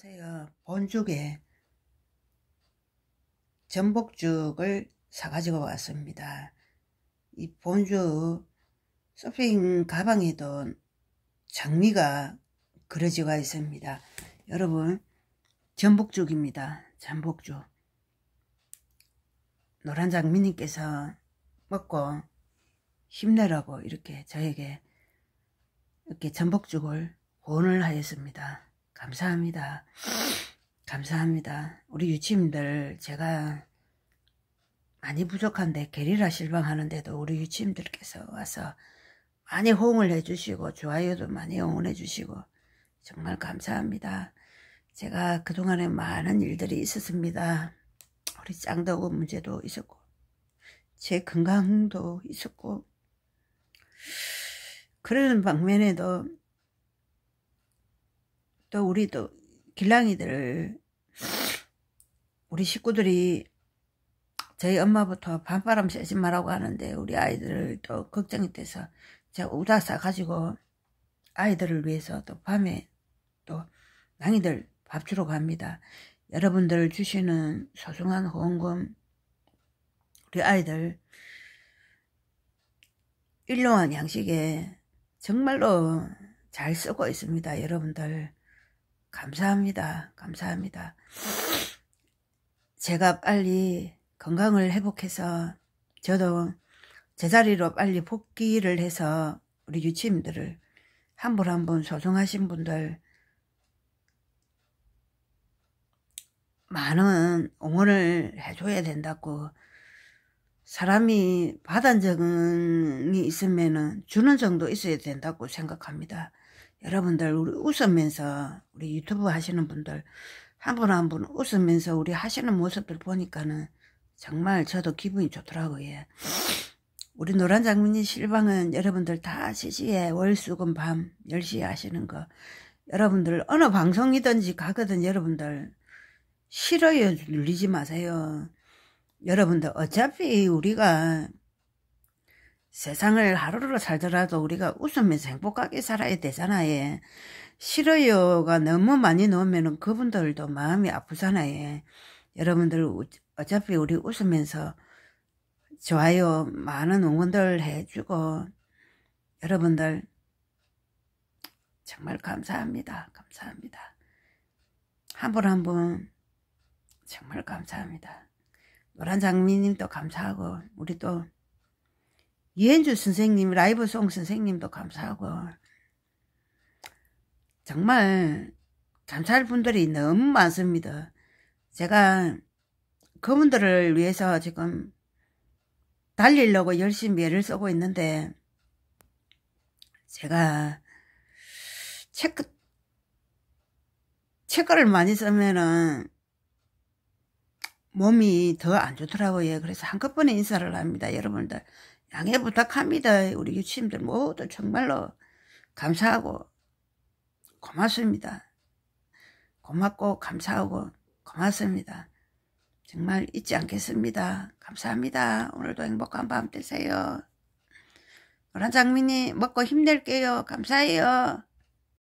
안녕하세요. 본죽에 전복죽을 사가지고 왔습니다. 이 본죽 쇼핑 가방에도 장미가 그려지가 있습니다. 여러분 전복죽입니다. 전복죽 노란 장미님께서 먹고 힘내라고 이렇게 저에게 이렇게 전복죽을 권을 하였습니다. 감사합니다. 감사합니다. 우리 유치님들 제가 많이 부족한데 게리라 실망하는데도 우리 유치님들께서 와서 많이 호응을 해주시고 좋아요도 많이 응원해 주시고 정말 감사합니다. 제가 그동안에 많은 일들이 있었습니다. 우리 짱더구 문제도 있었고 제 건강도 있었고 그런 방면에도 또 우리도 길랑이들 우리 식구들이 저희 엄마부터 반바람 쐬지 말라고 하는데 우리 아이들을 또 걱정이 돼서 제가 우다사 가지고 아이들을 위해서 또 밤에 또 낭이들 밥 주러 갑니다. 여러분들 주시는 소중한 후원금 우리 아이들 일용한 양식에 정말로 잘 쓰고 있습니다. 여러분들 감사합니다. 감사합니다. 제가 빨리 건강을 회복해서 저도 제자리로 빨리 복귀를 해서 우리 유치인들을 한 분 한 분 소중하신 분들 많은 응원을 해줘야 된다고 사람이 받은 적이 있으면 주는 정도 있어야 된다고 생각합니다. 여러분들 우리 웃으면서 우리 유튜브 하시는 분들 한 분 한 분 웃으면서 우리 하시는 모습들 보니까는 정말 저도 기분이 좋더라고요. 우리 노란 장미님 실방은 여러분들 다 시시에 월수금 밤 10시에 하시는 거 여러분들 어느 방송이든지 가거든 여러분들 싫어요 눌리지 마세요. 여러분들 어차피 우리가 세상을 하루를 살더라도 우리가 웃으면서 행복하게 살아야 되잖아 요 싫어요가 너무 많이 넣으면 그분들도 마음이 아프잖아 요 여러분들 어차피 우리 웃으면서 좋아요 많은 응원들 해주고 여러분들 정말 감사합니다 감사합니다 한 분 한 분 정말 감사합니다 노란 장미님도 감사하고 우리 또 이현주 선생님, 라이브송 선생님도 감사하고 정말 감사할 분들이 너무 많습니다. 제가 그분들을 위해서 지금 달리려고 열심히 애를 쓰고 있는데 제가 체크 체크를 많이 쓰면은 몸이 더 안 좋더라고요. 그래서 한꺼번에 인사를 합니다. 여러분들 양해 부탁합니다. 우리 유치님들 모두 정말로 감사하고 고맙습니다. 고맙고 감사하고 고맙습니다. 정말 잊지 않겠습니다. 감사합니다. 오늘도 행복한 밤 되세요. 노란장미님 먹고 힘낼게요. 감사해요.